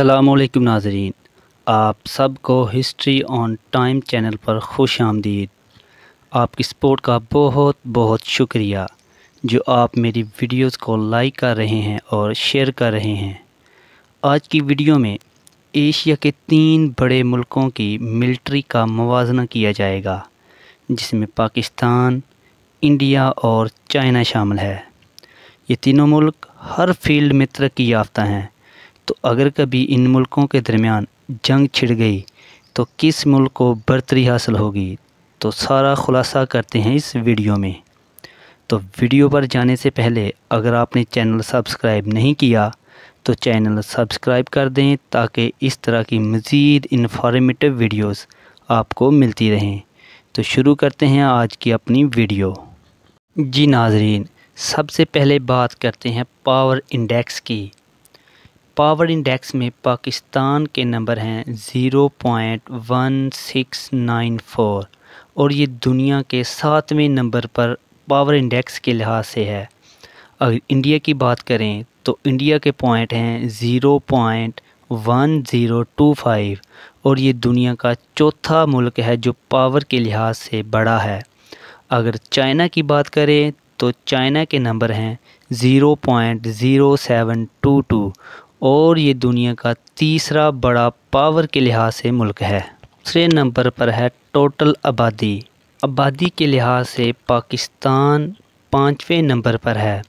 अल्लाम नाजरीन आप सबको हिस्ट्री ऑन टाइम चैनल पर खुश आमदीद आपकी सपोर्ट का बहुत बहुत शुक्रिया जो आप मेरी वीडियोस को लाइक कर रहे हैं और शेयर कर रहे हैं आज की वीडियो में एशिया के तीन बड़े मुल्कों की मिलिट्री का मवाजना किया जाएगा जिसमें पाकिस्तान इंडिया और चाइना शामिल है ये तीनों मुल्क हर फील्ड में तरक्की याफ्ता हैं तो अगर कभी इन मुल्कों के दरमियान जंग छिड़ गई तो किस मुल्क को बर्तरी हासिल होगी तो सारा खुलासा करते हैं इस वीडियो में तो वीडियो पर जाने से पहले अगर आपने चैनल सब्सक्राइब नहीं किया तो चैनल सब्सक्राइब कर दें ताकि इस तरह की मज़ीद इन्फॉर्मेटिव वीडियोस आपको मिलती रहें तो शुरू करते हैं आज की अपनी वीडियो जी नाजरीन सबसे पहले बात करते हैं पावर इंडेक्स की पावर इंडेक्स में पाकिस्तान के नंबर हैं zero point one six nine four और ये दुनिया के सातवें नंबर पर पावर इंडेक्स के लिहाज से है अगर इंडिया की बात करें तो इंडिया के पॉइंट हैं zero point one zero two five और ये दुनिया का चौथा मुल्क है जो पावर के लिहाज से बड़ा है अगर चाइना की बात करें तो चाइना के नंबर हैं zero point zero seven two two और ये दुनिया का तीसरा बड़ा पावर के लिहाज से मुल्क है दूसरे नंबर पर है टोटल आबादी आबादी के लिहाज से पाकिस्तान पाँचवें नंबर पर है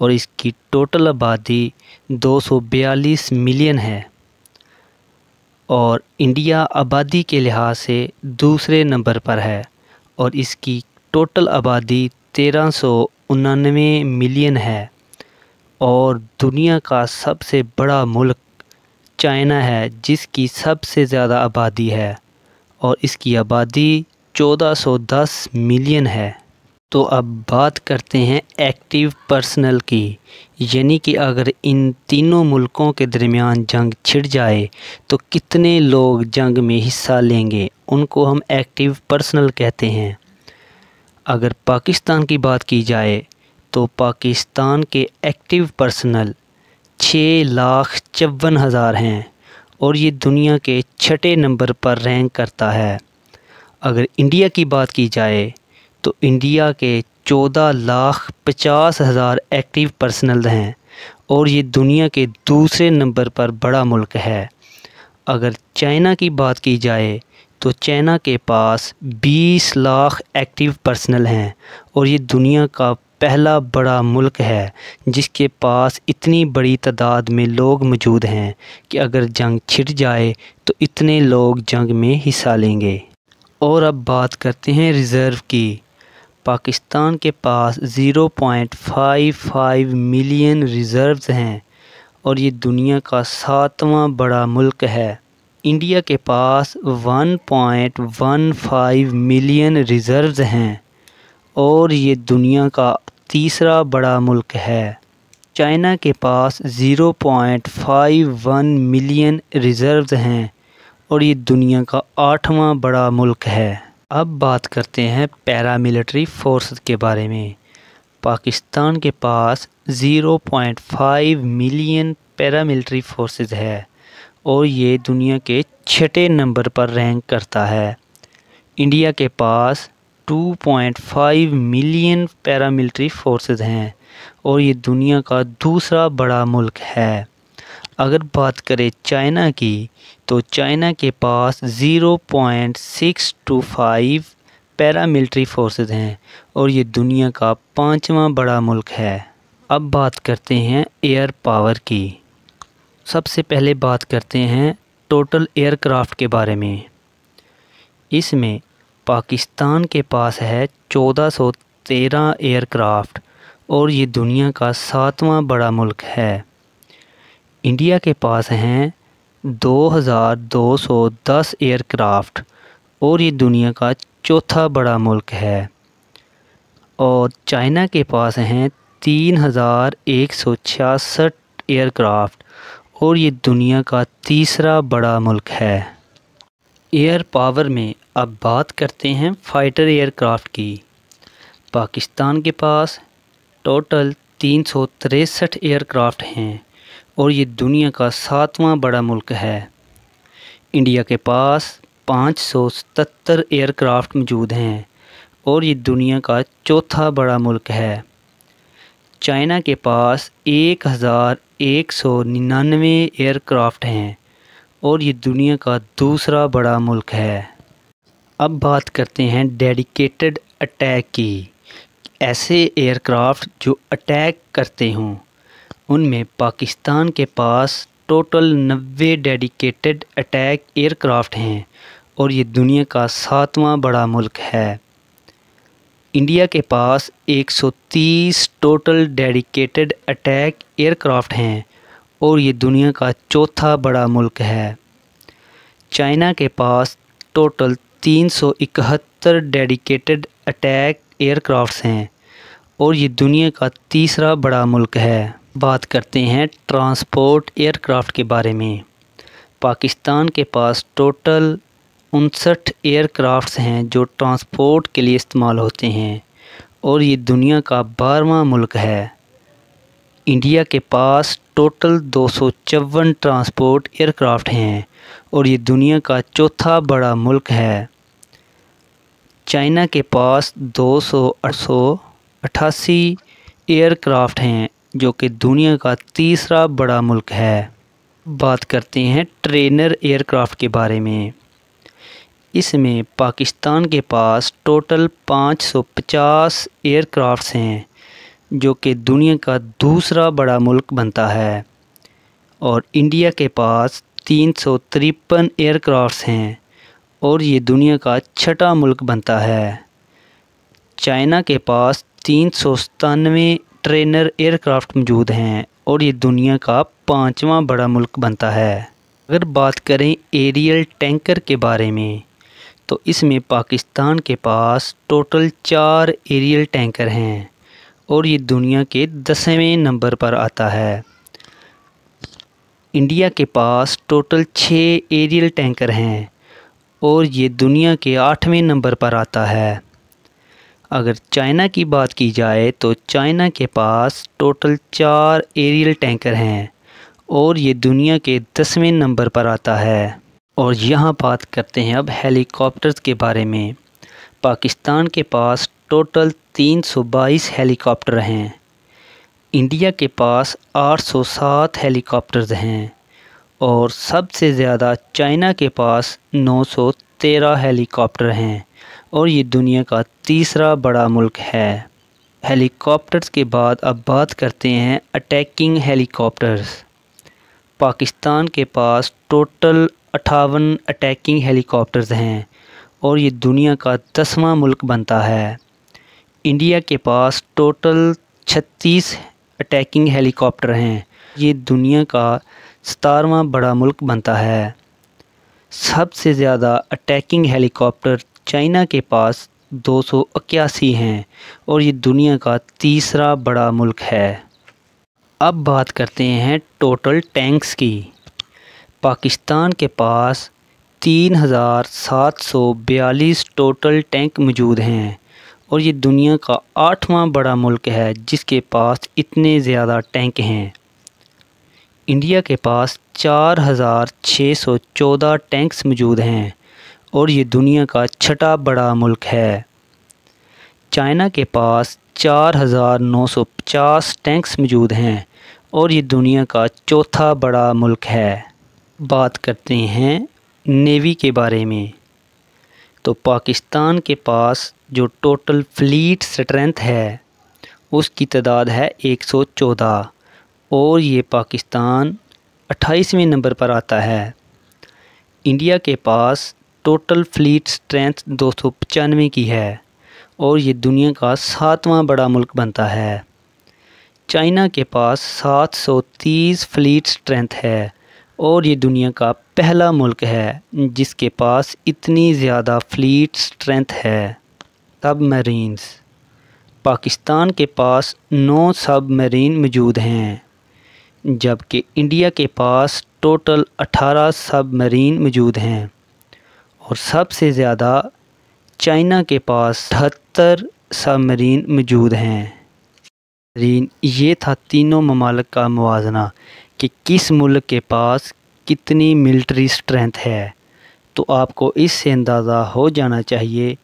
और इसकी टोटल आबादी 242 मिलियन है और इंडिया आबादी के लिहाज से दूसरे नंबर पर है और इसकी टोटल आबादी तेरह सौ उनानवे मिलियन है और दुनिया का सबसे बड़ा मुल्क चाइना है जिसकी सबसे ज़्यादा आबादी है और इसकी आबादी 1410 मिलियन है तो अब बात करते हैं एक्टिव पर्सनल की यानी कि अगर इन तीनों मुल्कों के दरमियान जंग छिड़ जाए तो कितने लोग जंग में हिस्सा लेंगे उनको हम एक्टिव पर्सनल कहते हैं अगर पाकिस्तान की बात की जाए तो पाकिस्तान के एक्टिव पर्सनल छः लाख चौवन हज़ार हैं और ये दुनिया के छठे नंबर पर रैंक करता है अगर इंडिया की बात की जाए तो इंडिया के चौदह लाख पचास हज़ार एक्टिव पर्सनल हैं और ये दुनिया के दूसरे नंबर पर बड़ा मुल्क है अगर चाइना की बात की जाए तो चाइना के पास 20 लाख एक्टिव पर्सनल हैं और ये दुनिया का पहला बड़ा मुल्क है जिसके पास इतनी बड़ी तादाद में लोग मौजूद हैं कि अगर जंग छिड़ जाए तो इतने लोग जंग में हिस्सा लेंगे और अब बात करते हैं रिज़र्व की पाकिस्तान के पास 0.55 मिलियन रिज़र्व्स हैं और ये दुनिया का सातवां बड़ा मुल्क है इंडिया के पास 1.15 मिलियन रिज़र्व्स हैं और ये दुनिया का तीसरा बड़ा मुल्क है चाइना के पास 0.51 मिलियन रिज़र्व्स हैं और ये दुनिया का आठवां बड़ा मुल्क है अब बात करते हैं पैरामिलिट्री फोर्स के बारे में पाकिस्तान के पास 0.5 मिलियन पैरामिलिट्री फोर्सेस है और ये दुनिया के छठे नंबर पर रैंक करता है इंडिया के पास 2.5 मिलियन पैरामिलिट्री फोर्सेस हैं और ये दुनिया का दूसरा बड़ा मुल्क है अगर बात करें चाइना की तो चाइना के पास 0.625 पैरामिलिट्री फोर्सेस हैं और ये दुनिया का पांचवा बड़ा मुल्क है अब बात करते हैं एयर पावर की सबसे पहले बात करते हैं टोटल एयरक्राफ्ट के बारे में इसमें पाकिस्तान के पास है 1413 एयरक्राफ्ट और ये दुनिया का सातवां बड़ा मुल्क है इंडिया के पास हैं 2210 एयरक्राफ्ट और ये दुनिया का चौथा बड़ा मुल्क है और चाइना के पास हैं 3166 एयरक्राफ्ट और ये दुनिया का तीसरा बड़ा मुल्क है एयर पावर में अब बात करते हैं फाइटर एयरक्राफ्ट की पाकिस्तान के पास टोटल तीन सौ तिरसठ एयरक्राफ्ट हैं और ये दुनिया का सातवां बड़ा मुल्क है इंडिया के पास पाँच सौ सतर एयरक्राफ्ट मौजूद हैं और ये दुनिया का चौथा बड़ा मुल्क है चाइना के पास एक हज़ार एक सौ निन्यानवे एयरक्राफ्ट हैं और ये दुनिया का दूसरा बड़ा मुल्क है अब बात करते हैं डेडिकेटेड अटैक की ऐसे एयरक्राफ्ट जो अटैक करते हों उनमें पाकिस्तान के पास टोटल नब्बे डेडिकेटेड अटैक एयरक्राफ्ट हैं और ये दुनिया का सातवां बड़ा मुल्क है इंडिया के पास 130 टोटल डेडिकेटेड अटैक एयरक्राफ्ट हैं और ये दुनिया का चौथा बड़ा मुल्क है चाइना के पास टोटल तीन सौ इकहत्तर डेडिकेटेड अटैक एयरक्राफ्ट्स हैं और ये दुनिया का तीसरा बड़ा मुल्क है बात करते हैं ट्रांसपोर्ट एयरक्राफ्ट के बारे में पाकिस्तान के पास टोटल उनसठ एयरक्राफ्ट्स हैं जो ट्रांसपोर्ट के लिए इस्तेमाल होते हैं और ये दुनिया का बारवा मुल्क है इंडिया के पास टोटल दो ट्रांसपोर्ट एयरक्राफ्ट हैं और ये दुनिया का चौथा बड़ा मुल्क है चाइना के पास दो सौ अठासी एयरक्राफ्ट हैं जो कि दुनिया का तीसरा बड़ा मुल्क है बात करते हैं ट्रेनर एयरक्राफ्ट के बारे में इसमें पाकिस्तान के पास टोटल 550 एयरक्राफ्ट्स हैं जो कि दुनिया का दूसरा बड़ा मुल्क बनता है और इंडिया के पास तीन सौ तिरपन एयरक्राफ्ट्स हैं और ये दुनिया का छठा मुल्क बनता है चाइना के पास तीन सौ सतानवे ट्रेनर एयरक्राफ्ट मौजूद हैं और ये दुनिया का पाँचवा बड़ा मुल्क बनता है अगर बात करें एरियल टैंकर के बारे में तो इसमें पाकिस्तान के पास टोटल चार एरियल टैंकर हैं और ये दुनिया के दसवें नंबर पर आता है इंडिया के पास टोटल छः एरियल टैंकर हैं और ये दुनिया के आठवें नंबर पर आता है अगर चाइना की बात की जाए तो चाइना के पास टोटल चार एरियल टैंकर हैं और ये दुनिया के दसवें नंबर पर आता है और यहाँ बात करते हैं अब हेलीकॉप्टर्स के बारे में पाकिस्तान के पास टोटल 322 हेलीकॉप्टर हैं इंडिया के पास 807 हेलीकॉप्टर्स हैं और सबसे ज़्यादा चाइना के पास 913 हेलीकॉप्टर हैं और ये दुनिया का तीसरा बड़ा मुल्क है हेलीकॉप्टर्स के बाद अब बात करते हैं अटैकिंग हेलीकॉप्टर्स पाकिस्तान के पास टोटल अट्ठावन अटैकिंग हेलीकॉप्टर्स हैं और ये दुनिया का दसवां मुल्क बनता है इंडिया के पास टोटल छत्तीस अटैकिंग हेलीकॉप्टर हैं ये दुनिया का सतारवा बड़ा मुल्क बनता है सबसे ज़्यादा अटैकिंग हेलीकॉप्टर चाइना के पास दो सौ इक्यासी हैं और ये दुनिया का तीसरा बड़ा मुल्क है अब बात करते हैं टोटल टैंक्स की पाकिस्तान के पास तीन हज़ार सात सौ बयालीस टोटल टैंक मौजूद हैं और ये दुनिया का आठवां बड़ा मुल्क है जिसके पास इतने ज़्यादा टैंक हैं इंडिया के पास चार हज़ार छः सौ चौदह टैंक्स मौजूद हैं और ये दुनिया का छठा बड़ा मुल्क है चाइना के पास चार हज़ार नौ सौ पचास टैंक्स मौजूद हैं और ये दुनिया का चौथा बड़ा मुल्क है बात करते हैं नेवी के बारे में तो पाकिस्तान के पास जो टोटल फ्लीट स्ट्रेंथ है उसकी तादाद है 114 और ये पाकिस्तान 28वें नंबर पर आता है इंडिया के पास टोटल फ्लीट स्ट्रेंथ दो की है और ये दुनिया का सातवां बड़ा मुल्क बनता है चाइना के पास 730 फ्लीट स्ट्रेंथ है और ये दुनिया का पहला मुल्क है जिसके पास इतनी ज़्यादा फ्लीट स्ट्रेंथ है सब मरीन्स पाकिस्तान के पास नौ सब मरीन मौजूद हैं जबकि इंडिया के पास टोटल 18 सबमरीन मौजूद हैं और सबसे ज़्यादा चाइना के पास अठहत्तर सबमरीन मौजूद हैं मरीन ये था तीनों ममालक का मुजना कि किस मुल्क के पास कितनी मिलिट्री स्ट्रेंथ है तो आपको इससे अंदाज़ा हो जाना चाहिए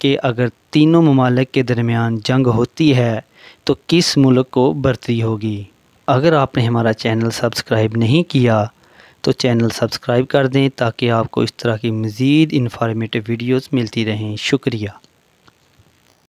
कि अगर तीनों ममालक के दरमियान जंग होती है तो किस मुल्क को बरती होगी अगर आपने हमारा चैनल सब्सक्राइब नहीं किया तो चैनल सब्सक्राइब कर दें ताकि आपको इस तरह की मज़ीद इन्फॉर्मेटिव वीडियोस मिलती रहें शुक्रिया